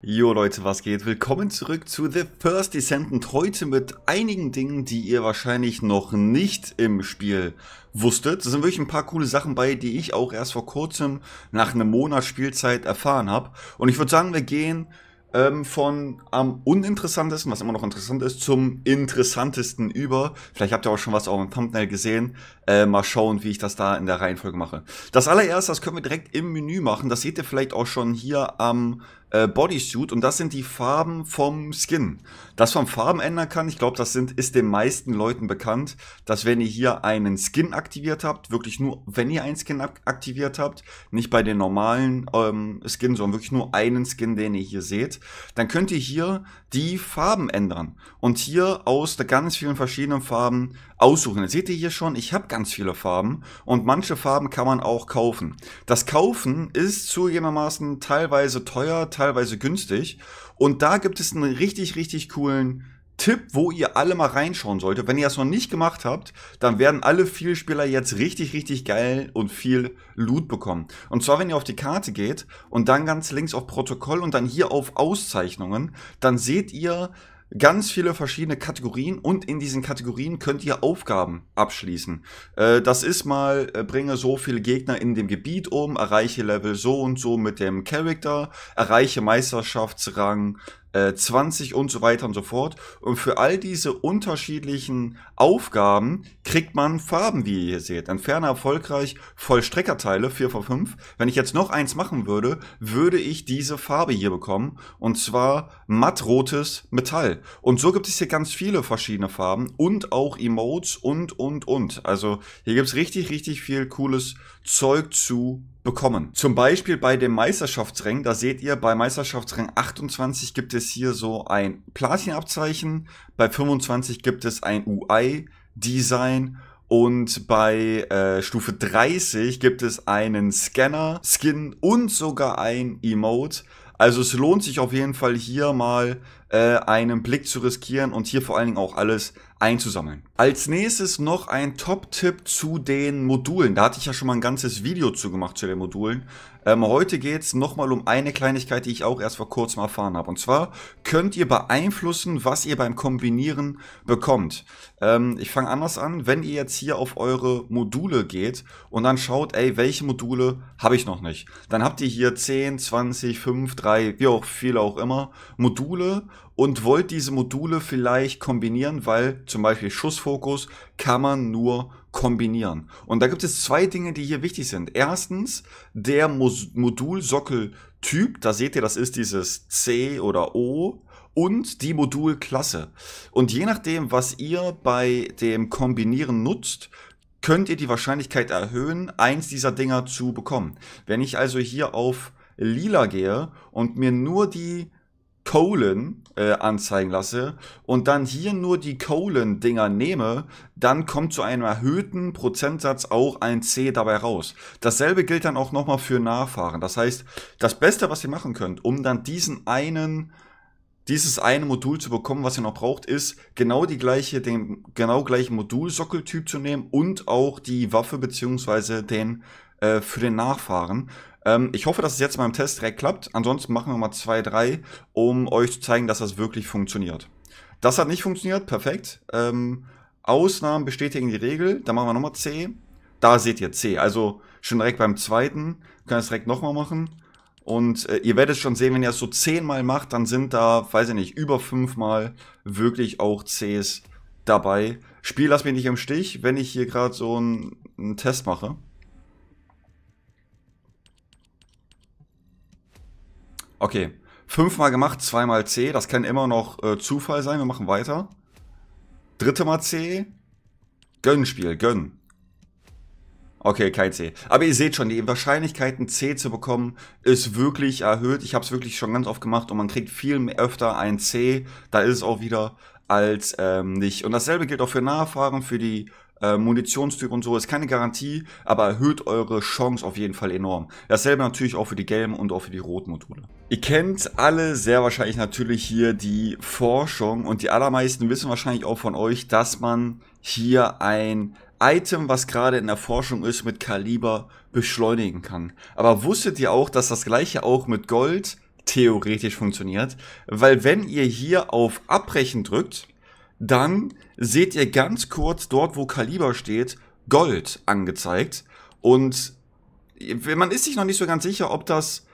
Jo Leute, was geht? Willkommen zurück zu The First Descendant. Heute mit einigen Dingen, die ihr wahrscheinlich noch nicht im Spiel wusstet. Es sind wirklich ein paar coole Sachen bei, die ich auch erst vor kurzem nach einem Monat Spielzeit erfahren habe. Und ich würde sagen, wir gehen ähm, von am uninteressantesten, was immer noch interessant ist, zum interessantesten über. Vielleicht habt ihr auch schon was auf dem Thumbnail gesehen. Äh, mal schauen, wie ich das da in der Reihenfolge mache. Das allererste, das können wir direkt im Menü machen. Das seht ihr vielleicht auch schon hier am äh, Bodysuit und das sind die Farben vom Skin. Das vom Farben ändern kann, ich glaube, das sind, ist den meisten Leuten bekannt, dass wenn ihr hier einen Skin aktiviert habt, wirklich nur, wenn ihr einen Skin aktiviert habt, nicht bei den normalen ähm, Skin, sondern wirklich nur einen Skin, den ihr hier seht, dann könnt ihr hier die Farben ändern und hier aus ganz vielen verschiedenen Farben aussuchen. Jetzt seht ihr hier schon, ich habe ganz viele Farben und manche Farben kann man auch kaufen. Das Kaufen ist zugegebenermaßen teilweise teuer, teilweise günstig und da gibt es einen richtig, richtig coolen Tipp, wo ihr alle mal reinschauen solltet. Wenn ihr das noch nicht gemacht habt, dann werden alle Vielspieler jetzt richtig, richtig geil und viel Loot bekommen. Und zwar, wenn ihr auf die Karte geht und dann ganz links auf Protokoll und dann hier auf Auszeichnungen, dann seht ihr ganz viele verschiedene Kategorien und in diesen Kategorien könnt ihr Aufgaben abschließen. Äh, das ist mal, äh, bringe so viele Gegner in dem Gebiet um, erreiche Level so und so mit dem Charakter, erreiche Meisterschaftsrang äh, 20 und so weiter und so fort. Und für all diese unterschiedlichen Aufgaben kriegt man Farben, wie ihr hier seht. Entferne erfolgreich Vollstreckerteile, 4 von 5. Wenn ich jetzt noch eins machen würde, würde ich diese Farbe hier bekommen. Und zwar mattrotes Metall. Und so gibt es hier ganz viele verschiedene Farben und auch Emotes und, und, und. Also hier gibt es richtig, richtig viel cooles Zeug zu bekommen. Zum Beispiel bei dem Meisterschaftsring, da seht ihr, bei Meisterschaftsring 28 gibt es hier so ein Platinabzeichen, bei 25 gibt es ein UI-Design und bei äh, Stufe 30 gibt es einen Scanner, Skin und sogar ein Emote. Also es lohnt sich auf jeden Fall hier mal äh, einen Blick zu riskieren und hier vor allen Dingen auch alles einzusammeln. Als nächstes noch ein Top-Tipp zu den Modulen. Da hatte ich ja schon mal ein ganzes Video zu gemacht zu den Modulen. Ähm, heute geht es nochmal um eine Kleinigkeit, die ich auch erst vor kurzem erfahren habe. Und zwar könnt ihr beeinflussen, was ihr beim Kombinieren bekommt. Ähm, ich fange anders an. Wenn ihr jetzt hier auf eure Module geht und dann schaut, ey, welche Module habe ich noch nicht, dann habt ihr hier 10, 20, 5, 3, wie auch viel auch immer, Module und wollt diese Module vielleicht kombinieren, weil zum Beispiel Schussfokus kann man nur kombinieren. Und da gibt es zwei Dinge, die hier wichtig sind. Erstens, der Modulsockeltyp, da seht ihr, das ist dieses C oder O und die Modulklasse. Und je nachdem, was ihr bei dem Kombinieren nutzt, könnt ihr die Wahrscheinlichkeit erhöhen, eins dieser Dinger zu bekommen. Wenn ich also hier auf lila gehe und mir nur die Colon äh, anzeigen lasse und dann hier nur die Colon-Dinger nehme, dann kommt zu einem erhöhten Prozentsatz auch ein C dabei raus. Dasselbe gilt dann auch nochmal für Nachfahren. Das heißt, das Beste, was ihr machen könnt, um dann diesen einen dieses eine Modul zu bekommen, was ihr noch braucht, ist genau die gleiche, den genau gleichen Modulsockeltyp zu nehmen und auch die Waffe beziehungsweise den äh, für den Nachfahren. Ähm, ich hoffe, dass es jetzt in meinem Test direkt klappt. Ansonsten machen wir mal zwei, drei, um euch zu zeigen, dass das wirklich funktioniert. Das hat nicht funktioniert, perfekt. Ähm, Ausnahmen bestätigen die Regel. Dann machen wir nochmal C. Da seht ihr C. Also schon direkt beim zweiten. Können wir es direkt nochmal machen. Und äh, ihr werdet schon sehen, wenn ihr es so zehnmal macht, dann sind da, weiß ich nicht, über fünfmal wirklich auch Cs dabei. Spiel lasst mich nicht im Stich, wenn ich hier gerade so einen Test mache. Okay. Fünfmal gemacht, zweimal C. Das kann immer noch äh, Zufall sein. Wir machen weiter. Dritte Mal C. Gönnspiel, gönn. Okay, kein C. Aber ihr seht schon, die Wahrscheinlichkeiten C zu bekommen ist wirklich erhöht. Ich habe es wirklich schon ganz oft gemacht und man kriegt viel mehr öfter ein C. Da ist es auch wieder als ähm, nicht. Und dasselbe gilt auch für Nahfahren, für die äh, Munitionstyp und so, ist keine Garantie, aber erhöht eure Chance auf jeden Fall enorm. Dasselbe natürlich auch für die gelben und auch für die roten Module. Ihr kennt alle sehr wahrscheinlich natürlich hier die Forschung und die allermeisten wissen wahrscheinlich auch von euch, dass man hier ein Item, was gerade in der Forschung ist, mit Kaliber beschleunigen kann. Aber wusstet ihr auch, dass das gleiche auch mit Gold theoretisch funktioniert? Weil wenn ihr hier auf Abbrechen drückt, dann seht ihr ganz kurz dort, wo Kaliber steht, Gold angezeigt. Und man ist sich noch nicht so ganz sicher, ob das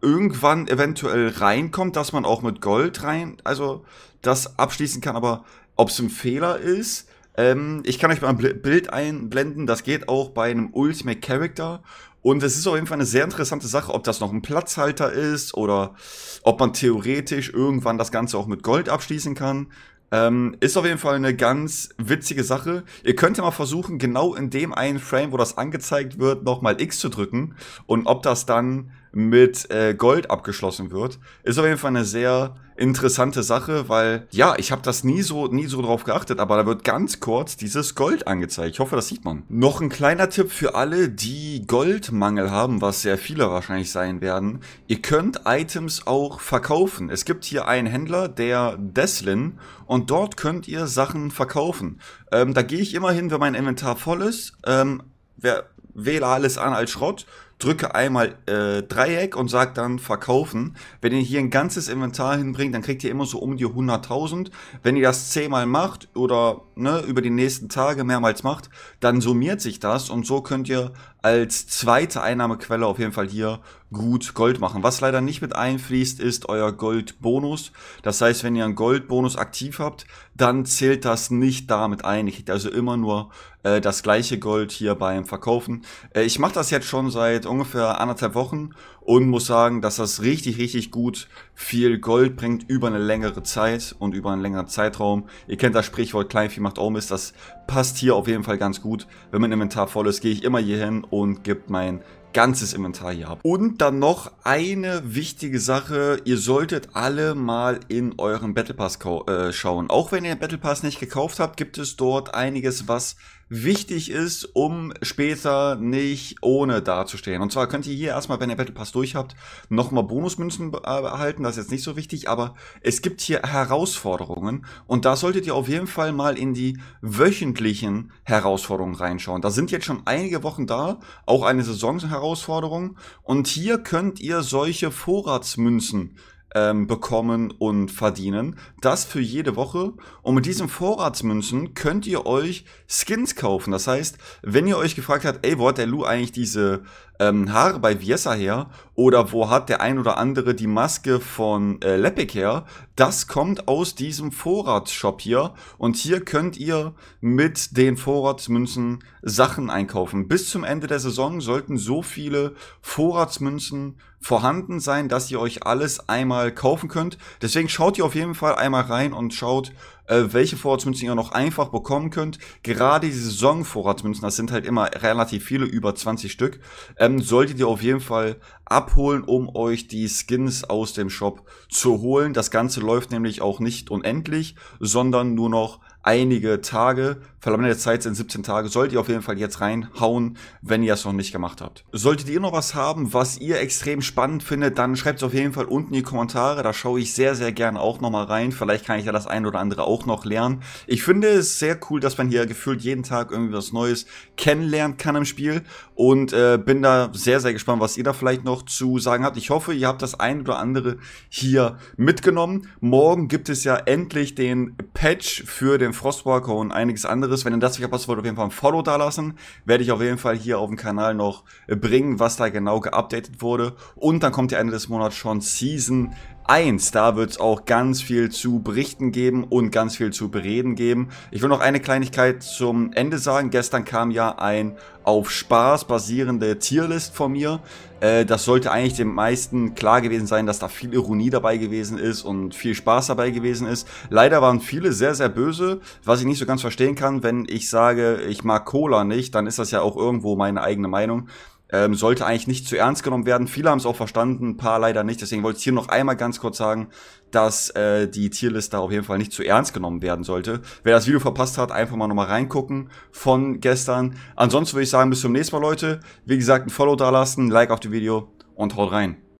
irgendwann eventuell reinkommt, dass man auch mit Gold rein, also das abschließen kann, aber ob es ein Fehler ist. Ähm, ich kann euch mal ein Bild einblenden, das geht auch bei einem Ultimate Character. Und es ist auf jeden Fall eine sehr interessante Sache, ob das noch ein Platzhalter ist oder ob man theoretisch irgendwann das Ganze auch mit Gold abschließen kann. Ähm, ist auf jeden Fall eine ganz witzige Sache. Ihr könnt ja mal versuchen, genau in dem einen Frame, wo das angezeigt wird, nochmal X zu drücken und ob das dann mit äh, Gold abgeschlossen wird. Ist auf jeden Fall eine sehr interessante Sache, weil ja, ich habe das nie so nie so drauf geachtet, aber da wird ganz kurz dieses Gold angezeigt. Ich hoffe, das sieht man. Noch ein kleiner Tipp für alle, die Goldmangel haben, was sehr viele wahrscheinlich sein werden. Ihr könnt Items auch verkaufen. Es gibt hier einen Händler, der Deslin, und dort könnt ihr Sachen verkaufen. Ähm, da gehe ich immer hin, wenn mein Inventar voll ist. Ähm, wer, wähle alles an als Schrott drücke einmal äh, Dreieck und sage dann verkaufen. Wenn ihr hier ein ganzes Inventar hinbringt, dann kriegt ihr immer so um die 100.000. Wenn ihr das zehnmal macht oder ne, über die nächsten Tage mehrmals macht, dann summiert sich das und so könnt ihr als zweite Einnahmequelle auf jeden Fall hier gut Gold machen. Was leider nicht mit einfließt, ist euer Goldbonus. Das heißt, wenn ihr einen Goldbonus aktiv habt, dann zählt das nicht damit ein. Ihr kriegt also immer nur äh, das gleiche Gold hier beim Verkaufen. Äh, ich mache das jetzt schon seit ungefähr anderthalb Wochen und muss sagen, dass das richtig, richtig gut viel Gold bringt über eine längere Zeit und über einen längeren Zeitraum. Ihr kennt das Sprichwort Kleinvieh macht auch Mist. Das passt hier auf jeden Fall ganz gut. Wenn mein Inventar voll ist, gehe ich immer hier hin und gebe mein ganzes Inventar hier habt. Und dann noch eine wichtige Sache. Ihr solltet alle mal in euren Battle Pass äh, schauen. Auch wenn ihr den Battle Pass nicht gekauft habt, gibt es dort einiges, was wichtig ist, um später nicht ohne dazustehen. Und zwar könnt ihr hier erstmal, wenn ihr Battle Pass durch habt, nochmal Bonusmünzen äh, erhalten. Das ist jetzt nicht so wichtig, aber es gibt hier Herausforderungen. Und da solltet ihr auf jeden Fall mal in die wöchentlichen Herausforderungen reinschauen. Da sind jetzt schon einige Wochen da, auch eine Saisonherausforderung. Und hier könnt ihr solche Vorratsmünzen ähm, bekommen und verdienen. Das für jede Woche. Und mit diesen Vorratsmünzen könnt ihr euch Skins kaufen. Das heißt, wenn ihr euch gefragt habt, ey, wo hat der Lou eigentlich diese ähm, Haare bei Viesa her? Oder wo hat der ein oder andere die Maske von äh, Lepic her? Das kommt aus diesem Vorratsshop hier. Und hier könnt ihr mit den Vorratsmünzen Sachen einkaufen. Bis zum Ende der Saison sollten so viele Vorratsmünzen vorhanden sein, dass ihr euch alles einmal kaufen könnt. Deswegen schaut ihr auf jeden Fall einmal rein und schaut, äh, welche Vorratsmünzen ihr noch einfach bekommen könnt. Gerade die Saisonvorratsmünzen, das sind halt immer relativ viele, über 20 Stück, ähm, solltet ihr auf jeden Fall abholen, um euch die Skins aus dem Shop zu holen. Das Ganze läuft nämlich auch nicht unendlich, sondern nur noch einige Tage verlammende Zeit sind 17 Tage. Solltet ihr auf jeden Fall jetzt reinhauen, wenn ihr es noch nicht gemacht habt. Solltet ihr noch was haben, was ihr extrem spannend findet, dann schreibt es auf jeden Fall unten in die Kommentare. Da schaue ich sehr, sehr gerne auch nochmal rein. Vielleicht kann ich ja das ein oder andere auch noch lernen. Ich finde es sehr cool, dass man hier gefühlt jeden Tag irgendwie was Neues kennenlernen kann im Spiel. Und äh, bin da sehr, sehr gespannt, was ihr da vielleicht noch zu sagen habt. Ich hoffe, ihr habt das ein oder andere hier mitgenommen. Morgen gibt es ja endlich den Patch für den Frostwalker und einiges anderes anderes. Wenn ihr das nicht verpasst wollt, auf jeden Fall ein Follow dalassen. Werde ich auf jeden Fall hier auf dem Kanal noch äh, bringen, was da genau geupdatet wurde. Und dann kommt ja Ende des Monats schon Season 1. Da wird es auch ganz viel zu berichten geben und ganz viel zu bereden geben. Ich will noch eine Kleinigkeit zum Ende sagen. Gestern kam ja ein auf Spaß basierende Tierlist von mir. Äh, das sollte eigentlich den meisten klar gewesen sein, dass da viel Ironie dabei gewesen ist und viel Spaß dabei gewesen ist. Leider waren viele sehr, sehr böse, was ich nicht so ganz verstehen kann. Wenn ich sage, ich mag Cola nicht, dann ist das ja auch irgendwo meine eigene Meinung ähm, sollte eigentlich nicht zu ernst genommen werden. Viele haben es auch verstanden, ein paar leider nicht. Deswegen wollte ich hier noch einmal ganz kurz sagen, dass äh, die Tierliste auf jeden Fall nicht zu ernst genommen werden sollte. Wer das Video verpasst hat, einfach mal nochmal reingucken von gestern. Ansonsten würde ich sagen, bis zum nächsten Mal, Leute. Wie gesagt, ein Follow dalassen, ein Like auf dem Video und haut rein.